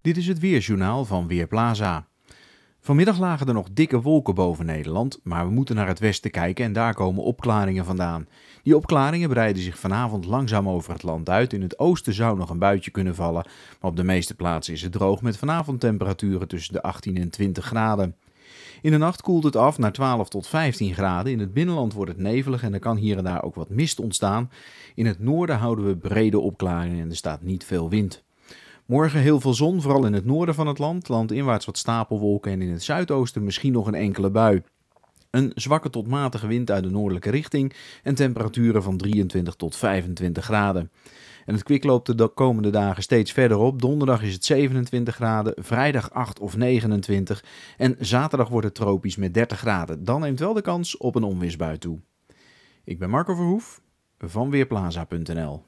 Dit is het weerjournaal van Weerplaza. Vanmiddag lagen er nog dikke wolken boven Nederland, maar we moeten naar het westen kijken en daar komen opklaringen vandaan. Die opklaringen breiden zich vanavond langzaam over het land uit. In het oosten zou nog een buitje kunnen vallen, maar op de meeste plaatsen is het droog met vanavond temperaturen tussen de 18 en 20 graden. In de nacht koelt het af naar 12 tot 15 graden. In het binnenland wordt het nevelig en er kan hier en daar ook wat mist ontstaan. In het noorden houden we brede opklaringen en er staat niet veel wind. Morgen heel veel zon, vooral in het noorden van het land. Landinwaarts wat stapelwolken en in het zuidoosten misschien nog een enkele bui. Een zwakke tot matige wind uit de noordelijke richting en temperaturen van 23 tot 25 graden. En het kwik loopt de komende dagen steeds verder op. Donderdag is het 27 graden, vrijdag 8 of 29 en zaterdag wordt het tropisch met 30 graden. Dan neemt wel de kans op een onweersbui toe. Ik ben Marco Verhoef van Weerplaza.nl